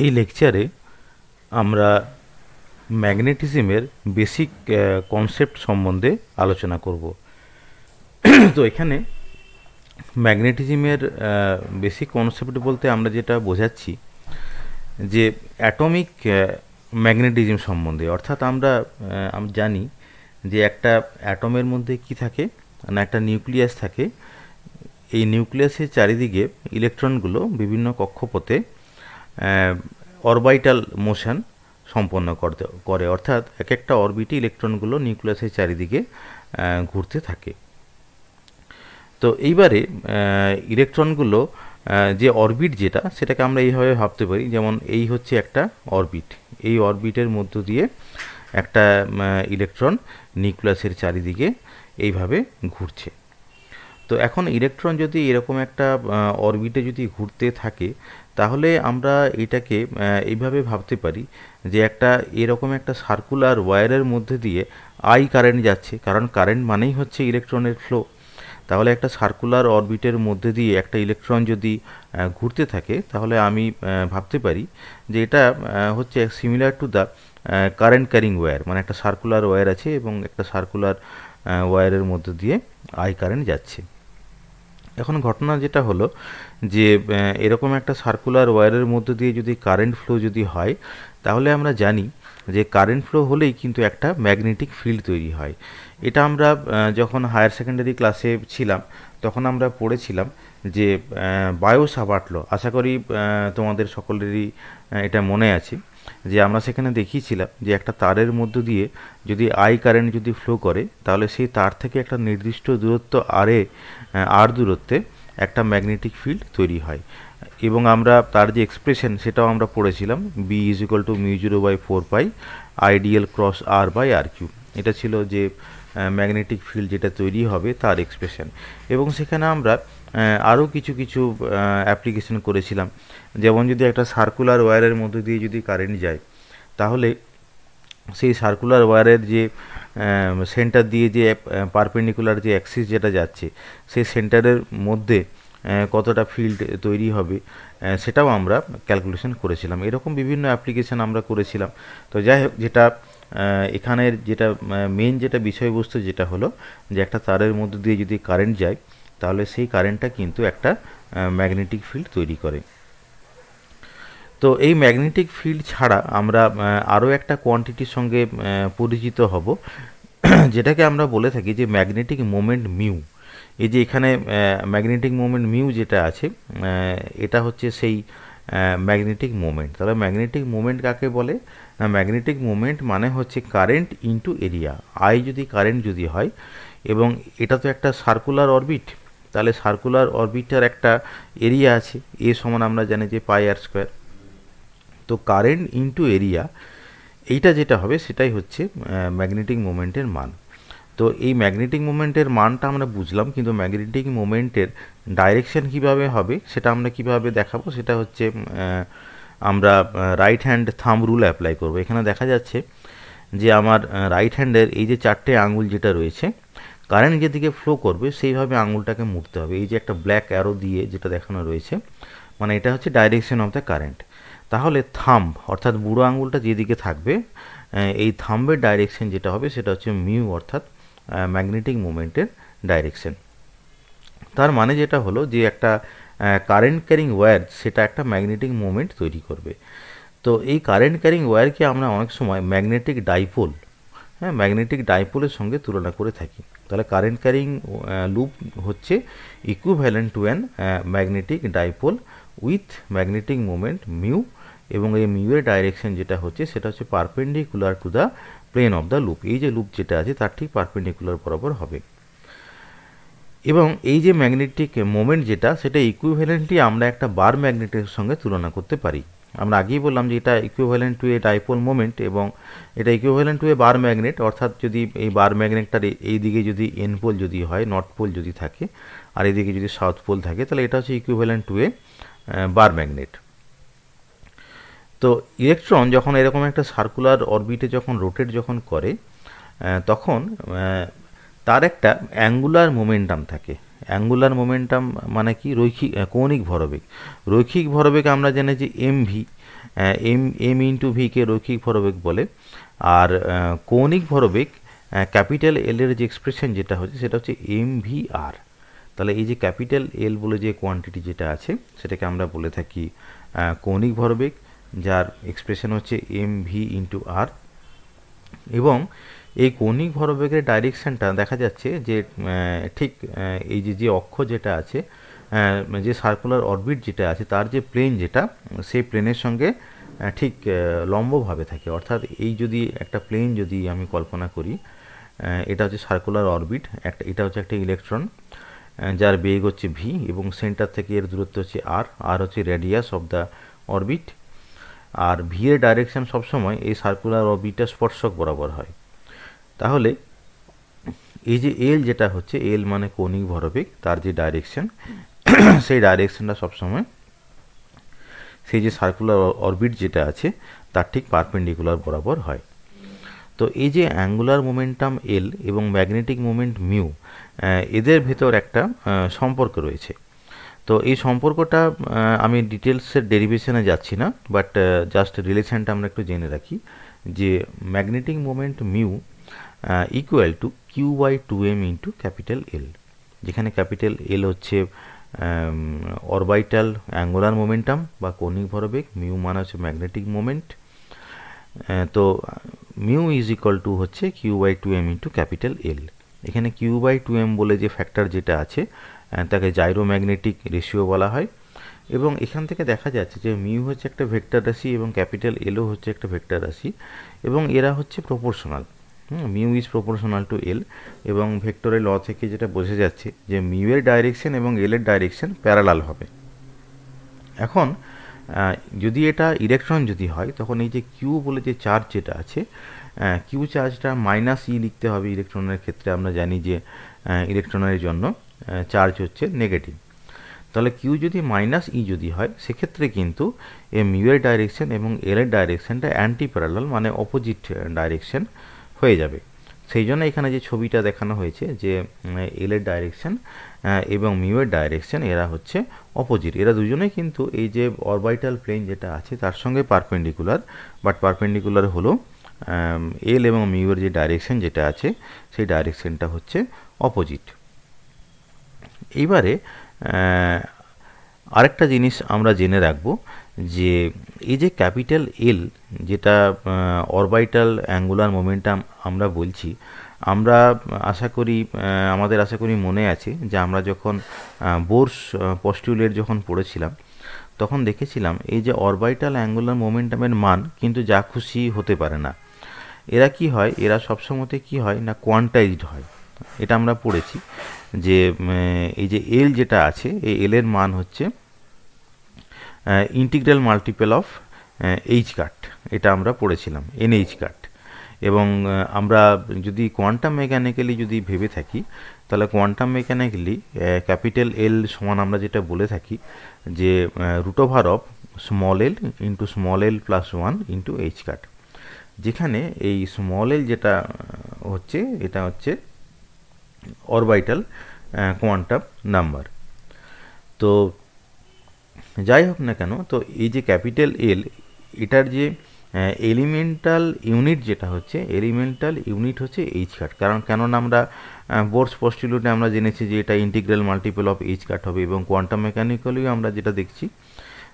এই লেকচারে আমরা ম্যাগনেটিজমের বেসিক কনসেপ্ট সম্বন্ধে আলোচনা করব তো এখানে ম্যাগনেটিজমের বেসিক কনসেপ্ট বলতে আমরা যেটা বোঝাচ্ছি যে অ্যাটমিক ম্যাগনেটিজম সম্বন্ধে অর্থাৎ আমরা জানি যে একটা অ্যাটমের মধ্যে কি থাকে না একটা নিউক্লিয়াস থাকে এই নিউক্লিয়াসের চারিদিকে ইলেকট্রনগুলো বিভিন্ন কক্ষপথে অরবাইটাল মোশন সম্পন্ন করতে করে অর্থাৎ এক একটা অরবিটে ইলেকট্রনগুলো নিউক্লিয়াসের চারিদিকে ঘুরতে থাকে তো এইবারে ইলেকট্রনগুলো যে অরবিট যেটা সেটাকে আমরা এইভাবে ভাবতে পারি যেমন এই হচ্ছে একটা অরবিট এই অরবিটের মধ্য দিয়ে একটা ইলেকট্রন নিউক্লিয়াসের চারিদিকে এইভাবে ঘুরছে তো এখন ইলেকট্রন যদি এরকম একটা অরবিটে যদি ঘুরতে থাকে তাহলে আমরা এটাকে এইভাবে ভাবতে পারি যে একটা এরকম একটা সার্কুলার ওয়্যারের মধ্যে দিয়ে আই কারেন্ট যাচ্ছে কারণ কারেন্ট মানেই হচ্ছে ইলেকট্রনের ফ্লো তাহলে একটা সার্কুলার অরবিটের মধ্যে দিয়ে একটা ইলেকট্রন যদি ঘুরতে থাকে তাহলে আমি ভাবতে পারি যে এটা হচ্ছে similar to the current carrying wire মানে একটা সার্কুলার ওয়্যার আছে এবং একটা সার্কুলার ওয়্যারের মধ্যে দিয়ে আই কারেন্ট যাচ্ছে এখন ঘটনা যেটা হলো যে এরকম একটা সার্কুলার ওয়্যারের মধ্য দিয়ে যদি কারেন্ট ফ্লো যদি হয় তাহলে আমরা জানি যে কারেন্ট ফ্লো হলেই কিন্তু একটা ম্যাগনেটিক ফিল্ড তৈরি হয় এটা আমরা যখন হায়ার সেকেন্ডারি ক্লাসে ছিলাম তখন আমরা পড়েছিলাম যে বায়ো সাবাটলো আশা করি তোমাদের সকলেরই এটা মনে আছে যে আমরা সেখানে দেখিয়েছিলাম যে একটা তারের মধ্য দিয়ে যদি আই কারেন্ট যদি ফ্লো করে তাহলে সেই তার থেকে একটা নির্দিষ্ট দূরত্ব আরে আর দূরত্বে একটা ম্যাগনেটিক ফিল্ড তৈরি হয় এবং আমরা তার যে এক্সপ্রেশন সেটাও আমরা পড়েছিলাম B is equal to mu zero by four pi I dl cross R by R Q এটা ছিল যে ম্যাগনেটিক ফিল্ড যেটা তৈরি হবে তার এক্সপ্রেশন এবং সেখানে আমরা আরও কিছু কিছু অ্যাপ্লিকেশন করেছিলাম যেমন যদি একটা সার্কুলার ওয়্যারের মধ্যে দিয়ে যদি কারেন্ট যায় তাহলে সেই সার্কুলার ওয়্যারের যে সেন্টার দিয়ে যে পারপেন্ডিকুলার যে অ্যাক্সিস যেটা যাচ্ছে সেই সেন্টারের মধ্যে কতটা ফিল্ড তৈরি হবে সেটাও আমরা ক্যালকুলেশন করেছিলাম এরকম বিভিন্ন অ্যাপ্লিকেশান আমরা করেছিলাম তো যাই হোক যেটা এখানের যেটা মেন যেটা বিষয়বস্তু যেটা হলো যে একটা তারের মধ্যে দিয়ে যদি কারেন্ট যায় তাহলে সেই কারেন্টটা কিন্তু একটা ম্যাগনেটিক ফিল্ড তৈরি করে তো এই ম্যাগনেটিক ফিল্ড ছাড়া আমরা আরও একটা কোয়ান্টিটির সঙ্গে পরিচিত হব যেটাকে আমরা বলে থাকি যে ম্যাগনেটিক মোমেন্ট মিউ এই যে এখানে ম্যাগনেটিক মোমেন্ট মিউ যেটা আছে এটা হচ্ছে সেই ম্যাগনেটিক মোমেন্ট তাহলে ম্যাগনেটিক মোমেন্ট কাকে বলে না ম্যাগনেটিক মোমেন্ট মানে হচ্ছে কারেন্ট ইনটু এরিয়া আই যদি কারেন্ট যদি হয় এবং এটা তো একটা সার্কুলার অরবিট তাহলে সার্কুলার অরবিটার একটা এরিয়া আছে এ সমান আমরা জানি যে পাই আর স্কোয়ার তো কারেন্ট ইনটু এরিয়া এইটা যেটা হবে সেটাই হচ্ছে ম্যাগনেটিক মোমেন্টের মান তো এই ম্যাগনেটিক মোমেন্টের মানটা আমরা বুঝলাম কিন্তু ম্যাগনেটিক মোমেন্টের ডাইরেকশান কীভাবে হবে সেটা আমরা কীভাবে দেখাবো সেটা হচ্ছে আমরা right hand thumb rule apply করবো এখানে দেখা যাচ্ছে যে আমার রাইট হ্যান্ডের এই যে চারটে আঙুল যেটা রয়েছে কারেন্ট যেদিকে ফ্লো করবে সেইভাবে আঙুলটাকে মুড়তে হবে এই যে একটা ব্ল্যাক অ্যারো দিয়ে যেটা দেখানো রয়েছে মানে এটা হচ্ছে ডাইরেকশন অফ দ্য কারেন্ট তাহলে থাম্ব অর্থাৎ বুড়ো আঙুলটা যেদিকে থাকবে এই থাম্বের ডাইরেকশন যেটা হবে সেটা হচ্ছে মিউ অর্থাৎ ম্যাগনেটিক মুভমেন্টের ডাইরেকশন তার মানে যেটা হলো যে একটা কারেন্ট ক্যারিং ওয়্যার সেটা একটা ম্যাগনেটিক মুভমেন্ট তৈরি করবে তো এই কারেন্ট ক্যারিং ওয়্যারকে আমরা অনেক সময় ম্যাগনেটিক ডাইপোল হ্যাঁ ম্যাগনেটিক ডাইপোলের সঙ্গে তুলনা করে থাকি তাহলে কারেন্ট ক্যারিং লুপ হচ্ছে equivalent to an magnetic dipole with magnetic movement mu এবং এই মিউয়ের ডাইরেকশন যেটা হচ্ছে সেটা হচ্ছে perpendicular to the plane of the loop এই যে লুপ যেটা আছে তার ঠিক পারপেন্ডিকুলার বরাবর হবে এবং এই যে ম্যাগনেটিক মোমেন্ট যেটা সেটা ইকুইভ্যালেন্টলি আমরা একটা বার ম্যাগনেটের সঙ্গে তুলনা করতে পারি আমরা আগেই বললাম যে এটা equivalent to a dipole moment এবং এটা equivalent to a bar magnet অর্থাৎ যদি এই বার ম্যাগনেটটার এই দিকে যদি এন পোল যদি হয় নর্থ পোল যদি থাকে আর এদিকে যদি সাউথ পোল থাকে তাহলে এটা হচ্ছে equivalent to a bar magnet তো ইলেকট্রন যখন এরকম একটা সার্কুলার অরবিটে যখন রোটেট যখন করে তখন তার একটা অ্যাঙ্গুলার মোমেন্টাম থাকে অ্যাঙ্গুলার মোমেন্টাম মানে কি রৈখিক কৌণিক ভরবেগ রৈখিক ভরবেগ আমরা জেনেছি m v m m into ভিকে রৈখিক ভরবেগ বলে আর কৌণিক ভরবেগ ক্যাপিটাল এলের যে এক্সপ্রেশন যেটা হচ্ছে সেটা হচ্ছে এম ভি আর তাহলে এই যে ক্যাপিটাল এল বলে যে কোয়ান্টিটি যেটা আছে সেটাকে আমরা বলে থাকি কৌণিক ভরবেগ যার এক্সপ্রেশন হচ্ছে এম ভি ইন্টু আর এবং এই কৌণিক ভরবেগের ডাইরেকশানটা দেখা যাচ্ছে যে ঠিক এই যে যে অক্ষ যেটা আছে যে সার্কুলার অরবিট যেটা আছে তার যে প্লেন যেটা সেই প্লেনের সঙ্গে ঠিক লম্বভাবে থাকে অর্থাৎ এই যদি একটা প্লেন যদি আমি কল্পনা করি এটা হচ্ছে সার্কুলার অরবিট একটা এটা হচ্ছে একটা ইলেকট্রন যার বেগ হচ্ছে ভি এবং সেন্টার থেকে এর দূরত্ব হচ্ছে আর আর হচ্ছে রেডিয়াস অফ দ্য অরবিট আর ভি এর ডাইরেকশান সবসময় এই সার্কুলার অরবিটটা স্পর্শক বরাবর হয় তাহলে এই যে এল যেটা হচ্ছে এল মানে কৌণিক ভরবেগ তার যে ডাইরেকশন সেই ডাইরেকশনটা সবসময় সেই যে সার্কুলার অরবিট যেটা আছে তার ঠিক পারপেন্ডিকুলার বরাবর হয় তো এই যে অ্যাঙ্গুলার মোমেন্টাম এল এবং ম্যাগনেটিক মোমেন্ট মিউ এদের ভেতর একটা সম্পর্ক রয়েছে তো এই সম্পর্কটা আমি ডিটেলসের ডেরিভেশনে যাচ্ছি না বাট জাস্ট রিলেশানটা আমরা একটু জেনে রাখি যে magnetic moment mu equal to q by two m into capital L যেখানে ক্যাপিটাল এল হচ্ছে অরবাইটাল অ্যাঙ্গুলার মোমেন্টাম বা কৌণিক ভরবেগ মিউ মানে হচ্ছে ম্যাগনেটিক মোমেন্ট তো মিউ ইজ ইকুয়াল টু হচ্ছে q by two m into capital L এখানে কিউ বাই টু এম বলে যে ফ্যাক্টর যেটা আছে তাকে জাইরো ম্যাগনেটিক রেশিও বলা হয় এবং এখান থেকে দেখা যাচ্ছে যে মিউ হচ্ছে একটা ভেক্টর রাশি এবং ক্যাপিটাল এলও হচ্ছে একটা ভেক্টর রাশি এবং এরা হচ্ছে proportional mu is proportional to L এবং ভেক্টরের ল থেকে যেটা বোঝা যাচ্ছে যে মিউ এর ডাইরেকশন এবং এল এর ডাইরেকশন প্যারালাল হবে এখন যদি এটা ইলেকট্রন যদি হয় তখন এই যে কিউ বলে যে চার্জ যেটা আছে কিউ চার্জটা মাইনাস ই লিখতে হবে ইলেকট্রনের ক্ষেত্রে আমরা জানি যে ইলেকট্রনের জন্য চার্জ হচ্ছে নেগেটিভ তাহলে কিউ যদি মাইনাস ই e যদি হয় সেক্ষেত্রে কিন্তু এ মিউ এর ডাইরেকশন এবং এল এর ডাইরেকশনটা অ্যান্টি প্যারালাল মানে অপোজিট ডাইরেকশন হয়ে যাবে সেই জন্য এখানে যে ছবিটা দেখানো হয়েছে যে এল এর এবং মিউ এর এরা হচ্ছে অপোজিট এরা দুজনেই কিন্তু এই যে অরবাইটাল প্লেন যেটা আছে তার সঙ্গে পারপেন্ডিকুলার বাট পারপেন্ডিকুলার হলো এল এবং মিউ এর যে ডাইরেকশান যেটা আছে সেই ডাইরেকশনটা হচ্ছে অপোজিট এইবারে আরেকটা জিনিস আমরা জেনে রাখবো যে এই যে ক্যাপিটাল এল যেটা অরবাইটাল অ্যাঙ্গুলার মোমেন্টাম আমরা বলছি আমরা আশা করি আমাদের আশা করি মনে আছে যে আমরা যখন বোর্স পস্টিউলের যখন পড়েছিলাম তখন দেখেছিলাম এই যে অরবাইটাল অ্যাঙ্গুলার মোমেন্টামের মান কিন্তু যা খুশি হতে পারে না এরা কি হয় এরা সবসময়তে কি হয় না কোয়ান্টাইজড হয় এটা আমরা পড়েছি যে এই যে এল যেটা আছে এই এলের মান হচ্ছে integral multiple of h cut এটা আমরা পড়েছিলাম এন এইচ কাট এবং আমরা যদি কোয়ান্টাম মেকানিক্যালি যদি ভেবে থাকি তাহলে কোয়ান্টাম মেকানিক্যালি ক্যাপিটাল এল সমান আমরা যেটা বলে থাকি যে root over of small l into small l plus one into h cut যেখানে এই স্মল এল যেটা হচ্ছে এটা হচ্ছে অরবাইটাল কোয়ান্টাম নাম্বার তো যাই হোক না কেন তো এই যে ক্যাপিটাল এল এটার যে এলিমেন্টাল ইউনিট যেটা হচ্ছে এলিমেন্টাল ইউনিট হচ্ছে এইচ কাট কারণ কেননা আমরা বোর্স পস্টিলুটে আমরা জেনেছি যে এটা integral multiple of h cut হবে এবং কোয়ান্টাম মেকানিক্যালিও আমরা যেটা দেখছি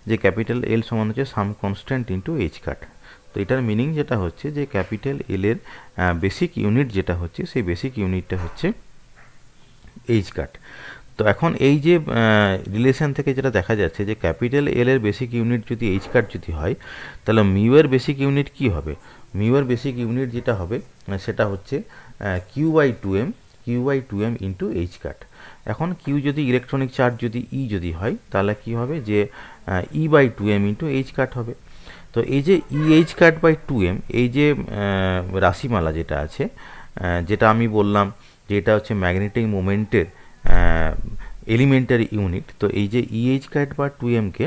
যে ক্যাপিটাল এল সমান হচ্ছে some constant into h cut তো এটার মিনিং যেটা হচ্ছে যে ক্যাপিটাল এল এর বেসিক ইউনিট যেটা হচ্ছে সেই বেসিক ইউনিটটা হচ্ছে এইচ কাট তো এখন এই যে রিলেশন থেকে যেটা দেখা যাচ্ছে যে ক্যাপিটাল এল এর বেসিক ইউনিট যদি এইচ কাট যদি হয় তাহলে মিউ এর বেসিক ইউনিট কি হবে মিউ এর বেসিক ইউনিট যেটা হবে সেটা হচ্ছে q by two m q by two m into h cut এখন কিউ যদি ইলেকট্রনিক চার্জ যদি ই e যদি হয় তাহলে কি হবে যে e by two m into h cut হবে তো এই যে e h cut by two m এই যে রাশিমালা যেটা আছে যেটা আমি বললাম যে এটা হচ্ছে ম্যাগনেটিক মোমেন্টের এলিমেন্টারি ইউনিট তো এই যে e h e cut by two এমকে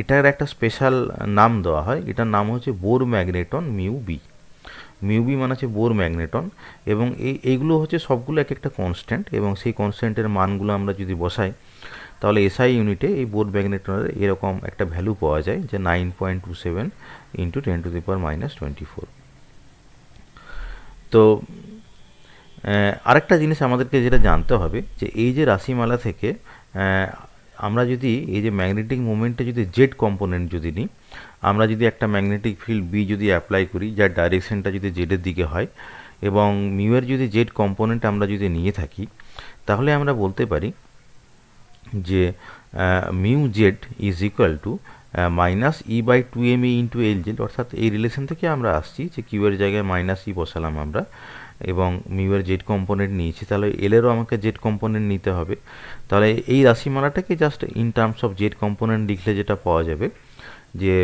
এটার একটা স্পেশাল নাম দেওয়া হয় এটার নাম হচ্ছে Bohr magneton mu B mu B মানে হচ্ছে বোর ম্যাগনেটন এবং এই এইগুলো হচ্ছে সবগুলো এক একটা কনস্ট্যান্ট এবং সেই কনস্ট্যান্টের মানগুলো আমরা যদি বসাই তাহলে এসআই ইউনিটে এই বোর ম্যাগনেটনের এরকম একটা ভ্যালু পাওয়া যায় যে nine point two seven into ten to the power minus twenty four তো আরেকটা জিনিস আমাদেরকে যেটা জানতে হবে যে এই যে রাশিমালা থেকে আমরা যদি এই যে ম্যাগনেটিক মুভমেন্টে যদি জেড কম্পোনেন্ট যদি নিই আমরা যদি একটা ম্যাগনেটিক ফিল্ড বি যদি অ্যাপ্লাই করি যার ডাইরেকশনটা যদি জেডের দিকে হয় এবং মিউয়ের যদি জেড কম্পোনেন্ট আমরা যদি নিয়ে থাকি তাহলে আমরা বলতে পারি যে mu z is equal to minus e by two m e into L z অর্থাৎ এই রিলেশন থেকে আমরা আসছি যে কিউয়ের জায়গায় মাইনাস ই e বসালাম আমরা এবং মিউয়ের জেড কম্পোনেন্ট নিয়েছি তাহলে এলেরও আমাকে জেড কম্পোনেন্ট নিতে হবে তাহলে এই রাশিমালাটাকে just in terms of z component লিখলে যেটা পাওয়া যাবে যে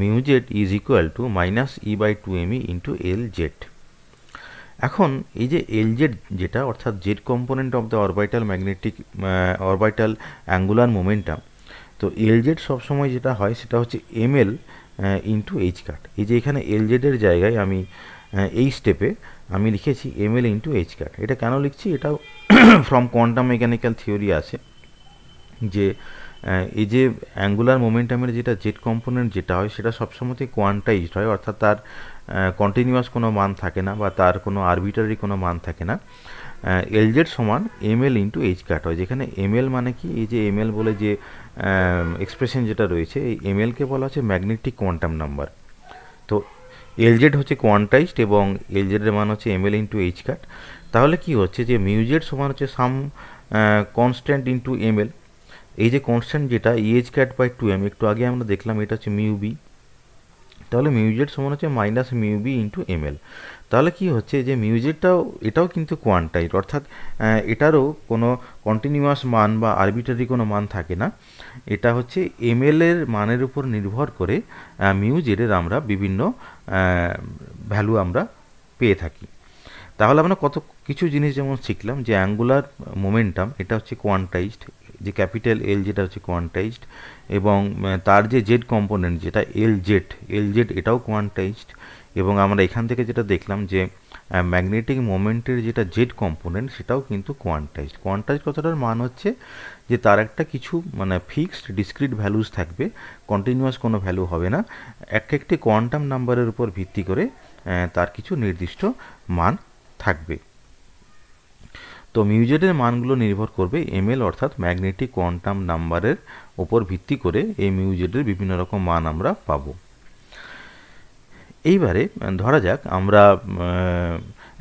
mu z is equal to minus e by two m e into L z এখন এই যে এল জেড যেটা অর্থাৎ z component of the orbital magnetic orbital angular momentum তো এল জেড সবসময় যেটা হয় সেটা হচ্ছে m l into h cut এই যে এখানে এল জেডের জায়গায় আমি এই স্টেপে আমি লিখেছি m l into h cut এটা কেন লিখছি এটা ফ্রম কোয়ান্টাম মেকানিক্যাল থিওরি আছে যে এই যে অ্যাঙ্গুলার মোমেন্টামের যেটা জেট কম্পোনেন্ট যেটা হয় সেটা সবসময়তে কোয়ান্টাইজড হয় অর্থাৎ তার কন্টিনিউয়াস কোনো মান থাকে না বা তার কোনো আরবিটারি কোনো মান থাকে না এলজেড সমান m l into h cut হয় যেখানে এম এল মানে কি এই যে এম এল বলে যে এক্সপ্রেশন যেটা রয়েছে এই এম এলকে বলা হচ্ছে ম্যাগনেটিক কোয়ান্টাম নাম্বার তো এলজেড হচ্ছে কোয়ান্টাইজড এবং এলজেডের মান হচ্ছে m l into h cut তাহলে কি হচ্ছে যে মিউজেড সমান হচ্ছে some constant into m l এই যে কনস্ট্যান্ট যেটা h cut by two m একটু আগে আমরা দেখলাম এটা হচ্ছে মিউবি তাহলে মিউজেড সমান হচ্ছে minus mu B into m l তাহলে কি হচ্ছে যে মিউজিকটাও এটাও কিন্তু কোয়ান্টাইট অর্থাৎ এটারও কোনো কন্টিনিউয়াস মান বা আরবিটারি কোনো মান থাকে না এটা হচ্ছে এমএল এর মানের উপর নির্ভর করে মিউজিটের আমরা বিভিন্ন ভ্যালু আমরা পেয়ে থাকি তাহলে আমরা কত কিছু জিনিস যেমন শিখলাম যে অ্যাঙ্গুলার মোমেন্টাম এটা হচ্ছে কোয়ান্টাইজড যে ক্যাপিটাল এল যেটা হচ্ছে কোয়ান্টাইজড এবং তার যে জেড কম্পোনেন্ট যেটা এল জেড এল জেড এটাও কোয়ান্টাইজড এবং আমরা এখান থেকে যেটা দেখলাম যে ম্যাগনেটিক মোমেন্টের যেটা জেড কম্পোনেন্ট সেটাও কিন্তু কোয়ান্টাইজ কোয়ান্টাইজ কথাটার মান হচ্ছে যে তার একটা কিছু মানে ফিক্সড ডিসক্রিট ভ্যালুস থাকবে কন্টিনিউয়াস কোনো ভ্যালু হবে না এক একটি কোয়ান্টাম নাম্বারের উপর ভিত্তি করে তার কিছু নির্দিষ্ট মান থাকবে তো মিউজেটের মানগুলো নির্ভর করবে এমএল অর্থাৎ ম্যাগনেটিক কোয়ান্টাম নাম্বারের ওপর ভিত্তি করে এই মিউজেটের বিভিন্ন রকম মান আমরা পাবো এইবারে ধরা যাক আমরা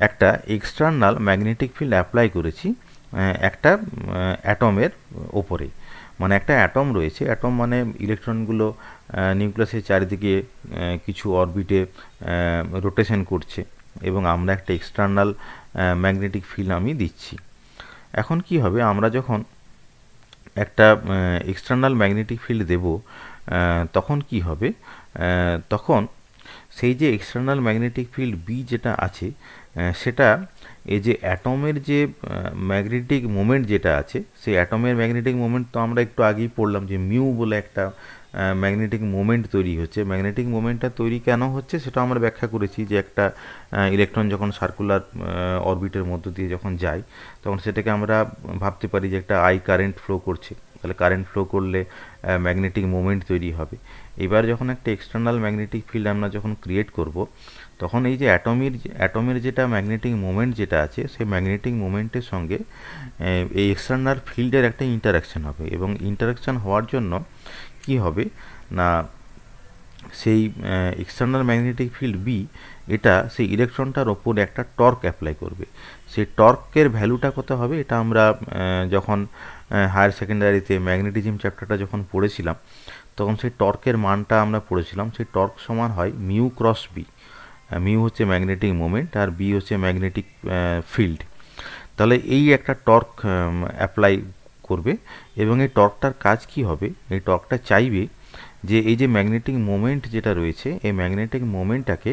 একটা এক্সটার্নাল ম্যাগনেটিক ফিল্ড অ্যাপ্লাই করেছি একটা অ্যাটমের ওপরে মানে একটা অ্যাটম রয়েছে অ্যাটম মানে ইলেকট্রনগুলো নিউক্লিয়াসের চারিদিকে কিছু অরবিটে রোটেশন করছে এবং আমরা একটা এক্সটার্নাল ম্যাগনেটিক ফিল্ড আমি দিচ্ছি এখন কি হবে আমরা যখন একটা এক্সটার্নাল ম্যাগনেটিক ফিল্ড দেব তখন কি হবে তখন সেই যে এক্সটার্নাল ম্যাগনেটিক ফিল্ড বি যেটা আছে সেটা এই যে অ্যাটমের যে ম্যাগনেটিক মোমেন্ট যেটা আছে সেই অ্যাটমের ম্যাগনেটিক মোমেন্ট তো আমরা একটু আগেই পড়লাম যে মিউ বলে একটা ম্যাগনেটিক মোমেন্ট তৈরি হচ্ছে ম্যাগনেটিক মোমেন্টটা তৈরি কেন হচ্ছে সেটা আমরা ব্যাখ্যা করেছি যে একটা ইলেকট্রন যখন সার্কুলার অরবিটের মধ্য দিয়ে যখন যায় তখন সেটাকে আমরা ভাবতে পারি যে একটা আই কারেন্ট ফ্লো করছে তাহলে কারেন্ট ফ্লো করলে ম্যাগনেটিক মুভমেন্ট তৈরি হবে এবার যখন একটা এক্সটার্নাল ম্যাগনেটিক ফিল্ড আমরা যখন ক্রিয়েট করব তখন এই যে অ্যাটমির অ্যাটমের যেটা ম্যাগনেটিক মুভমেন্ট যেটা আছে সেই ম্যাগনেটিক মুভমেন্টের সঙ্গে এই এক্সটার্নাল ফিল্ডের একটা ইন্টারাকশান হবে এবং ইন্টারাকশান হওয়ার জন্য কি হবে না সেই এক্সটার্নাল ম্যাগনেটিক ফিল্ড বি এটা সেই ইলেকট্রনটার ওপর একটা টর্ক অ্যাপ্লাই করবে সেই টর্কের ভ্যালুটা কত হবে এটা আমরা যখন হায়ার সেকেন্ডারিতে ম্যাগনেটিজম চ্যাপ্টারটা যখন পড়েছিলাম তখন সেই টর্কের মানটা আমরা পড়েছিলাম সেই টর্ক সমান হয় মিউ ক্রস বি মিউ হচ্ছে ম্যাগনেটিক মোমেন্ট আর বি হচ্ছে ম্যাগনেটিক ফিল্ড তাহলে এই একটা টর্ক অ্যাপ্লাই করবে এবং এই টর্কটার কাজ কি হবে এই টর্কটা চাইবে যে এই যে ম্যাগনেটিক মোমেন্ট যেটা রয়েছে এই ম্যাগনেটিক মোমেন্টটাকে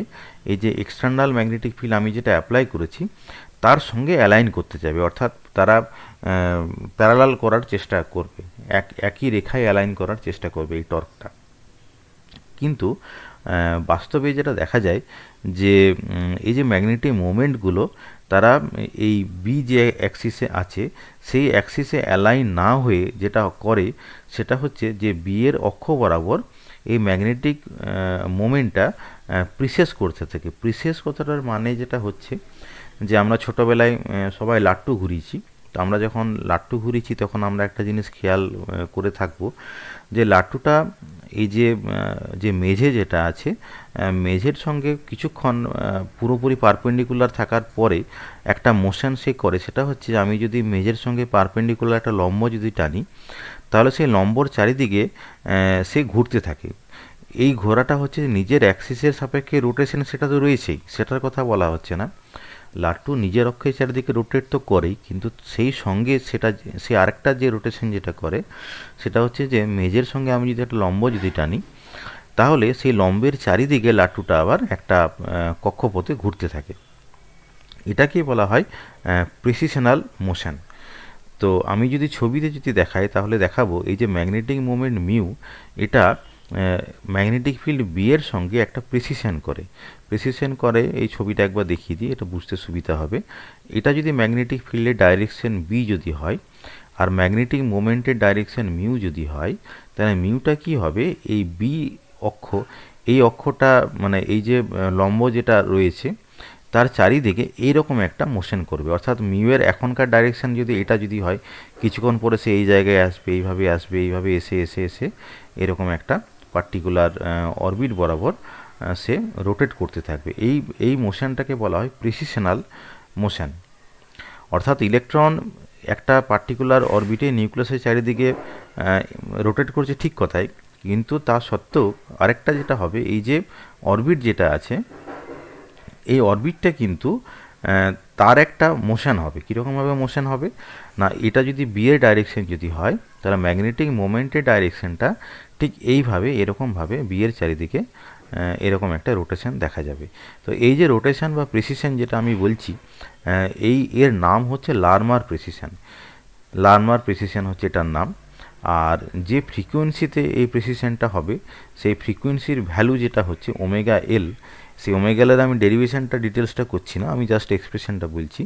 এই যে এক্সটার্নাল ম্যাগনেটিক ফিল্ড আমি যেটা অ্যাপ্লাই করেছি তার সঙ্গে অ্যালাইন করতে যাবে অর্থাৎ তারা প্যারালাল করার চেষ্টা করবে এক একই রেখায় অ্যালাইন করার চেষ্টা করবে এই টর্কটা কিন্তু বাস্তবে যেটা দেখা যায় যে এই যে ম্যাগনেটিক মোমেন্টগুলো তারা এই বি যে অ্যাক্সিসে আছে সেই অ্যাক্সিসে অ্যালাইন না হয়ে যেটা করে সেটা হচ্ছে যে বি এর অক্ষ বরাবর এই ম্যাগনেটিক মোমেন্টটা প্রিসেস করতে থাকে প্রিসেস কথাটার মানে যেটা হচ্ছে যে আমরা ছোটোবেলায় সবাই লাট্টু ঘুরিয়েছি তো আমরা যখন লাট্টু ঘুরিয়েছি তখন আমরা একটা জিনিস খেয়াল করে থাকবো যে লাট্টুটা এই যে যে মেঝে যেটা আছে মেঝের সঙ্গে কিছুক্ষণ পুরোপুরি পারপেন্ডিকুলার থাকার পরে একটা মোশন সে করে সেটা হচ্ছে আমি যদি মেঝের সঙ্গে পারপেন্ডিকুলার একটা লম্ব যদি টানি তাহলে সেই লম্বর চারিদিকে সে ঘুরতে থাকে এই ঘোরাটা হচ্ছে নিজের অ্যাক্সিসের সাপেক্ষে রোটেশন সেটা তো রয়েছেই সেটার কথা বলা হচ্ছে না লাট্টু নিজের অক্ষে চারিদিকে রোটেট তো করেই কিন্তু সেই সঙ্গে সেটা সে আরেকটা যে রোটেশন যেটা করে সেটা হচ্ছে যে মেজের সঙ্গে আমি যদি একটা লম্ব যদি টানি তাহলে সেই লম্বের চারিদিকে লাট্টুটা আবার একটা কক্ষপথে ঘুরতে থাকে এটাকে বলা হয় প্রিসিশনাল মোশন তো আমি যদি ছবিতে যদি দেখাই তাহলে দেখাবো এই যে ম্যাগনেটিক মুভমেন্ট মিউ এটা ম্যাগনেটিক ফিল্ড বি এর সঙ্গে একটা প্রিসিশন করে প্রেসিশন করে এই ছবিটা একবার দেখিয়ে দিই এটা বুঝতে সুবিধা হবে এটা যদি ম্যাগনেটিক ফিল্ডের ডাইরেকশন বি যদি হয় আর ম্যাগনেটিক মোমেন্টের ডাইরেকশন মিউ যদি হয় তাহলে মিউটা কি হবে এই বি অক্ষ এই অক্ষটা মানে এই যে লম্ব যেটা রয়েছে তার চারিদিকে এইরকম একটা মোশন করবে অর্থাৎ মিউয়ের এখনকার ডাইরেকশান যদি এটা যদি হয় কিছুক্ষণ পরে সে এই জায়গায় আসবে এইভাবে আসবে এইভাবে এসে এসে এসে এরকম একটা পার্টিকুলার অরবিট বরাবর সে রোটেট করতে থাকবে এই এই মোশনটাকে বলা হয় প্রিসিশনাল মোশন অর্থাৎ ইলেকট্রন একটা পার্টিকুলার অরবিটে নিউক্লিয়াসের চারিদিকে রোটেট করছে ঠিক কথাই কিন্তু তা সত্ত্বেও আরেকটা যেটা হবে এই যে অরবিট যেটা আছে এই অরবিটটা কিন্তু তার একটা মোশন হবে কীরকমভাবে মোশন হবে না এটা যদি বিয়ের ডাইরেকশন যদি হয় তাহলে ম্যাগনেটিক মোমেন্টের ডাইরেকশনটা ঠিক এইভাবে এরকমভাবে বিয়ের চারিদিকে এরকম একটা রোটেশন দেখা যাবে তো এই যে রোটেশন বা প্রেসিশন যেটা আমি বলছি এই এর নাম হচ্ছে লার্মার প্রেসিশন লার্মার প্রেসিশন হচ্ছে এটার নাম আর যে ফ্রিকোয়েন্সিতে এই প্রেসিশনটা হবে সেই ফ্রিকোয়েন্সির ভ্যালু যেটা হচ্ছে ওমেগা এল সেই ওমেগা এলের আমি ডেরিভেশানটা ডিটেলসটা করছি না আমি জাস্ট এক্সপ্রেশনটা বলছি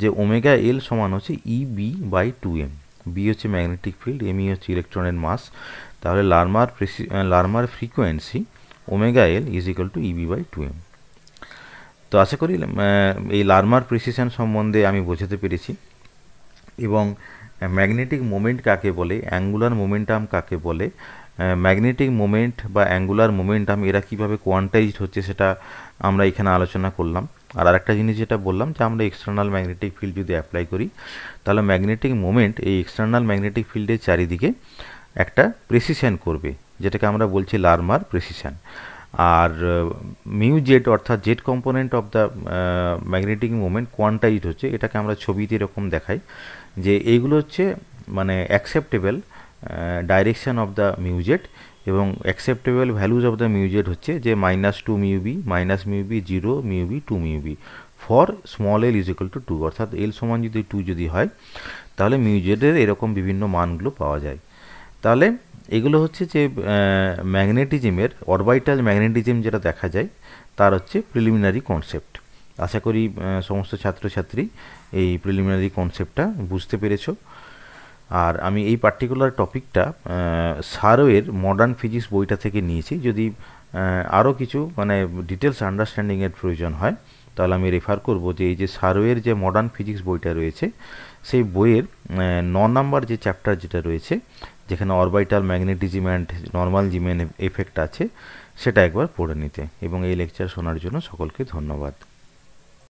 যে ওমেগা এল সমান হচ্ছে e B by two m B হচ্ছে ম্যাগনেটিক ফিল্ড এম ই হচ্ছে ইলেকট্রনের মাস তাহলে Larmor Larmor frequency omega L is equal to e B e by two m তো আশা করি এই লার্মার প্রিসিশন সম্বন্ধে আমি বোঝাতে পেরেছি এবং ম্যাগনেটিক মোমেন্ট কাকে বলে অ্যাঙ্গুলার মোমেন্টাম কাকে বলে ম্যাগনেটিক মোমেন্ট বা অ্যাঙ্গুলার মোমেন্টাম এরা কীভাবে কোয়ান্টাইজড হচ্ছে সেটা আমরা এখানে আলোচনা করলাম আর আরেকটা জিনিস যেটা বললাম যে আমরা এক্সটার্নাল ম্যাগনেটিক ফিল্ড যদি অ্যাপ্লাই করি তাহলে ম্যাগনেটিক মোমেন্ট এই এক্সটার্নাল ম্যাগনেটিক ফিল্ডের চারিদিকে একটা প্রেসিশন করবে যেটাকে আমরা বলছি লার্মার প্রেসিশন আর মিউ জেট অর্থাৎ z component of the magnetic movement quantized হচ্ছে এটাকে আমরা ছবিতে এরকম দেখাই যে এইগুলো হচ্ছে মানে acceptable direction of the mu z এবং acceptable values of the mu z হচ্ছে যে minus two mu B minus mu B zero mu B two mu B for small l is equal to two অর্থাৎ এল সমান যদি টু যদি হয় তাহলে মিউজেটের এরকম বিভিন্ন মানগুলো পাওয়া যায় তাহলে এগুলো হচ্ছে যে ম্যাগনেটিজমের অরবাইটাল ম্যাগনেটিজম যেটা দেখা যায় তার হচ্ছে প্রিলিমিনারি কনসেপ্ট আশা করি সমস্ত ছাত্রছাত্রী এই প্রিলিমিনারি কনসেপ্টটা বুঝতে পেরেছ আর আমি এই পার্টিকুলার টপিকটা সারোয়ের মডার্ন ফিজিক্স বইটা থেকে নিয়েছি যদি আরও কিছু মানে ডিটেলস আন্ডারস্ট্যান্ডিংয়ের প্রয়োজন হয় তাহলে আমি রেফার করব যে এই যে সারোয়ের যে মডার্ন ফিজিক্স বইটা রয়েছে সেই বইয়ের ন নাম্বার যে চ্যাপ্টার যেটা রয়েছে যেখানে orbital magnetism and normal Zeeman effect আছে সেটা একবার পড়ে নিতে এবং এই লেকচার শোনার জন্য সকলকে ধন্যবাদ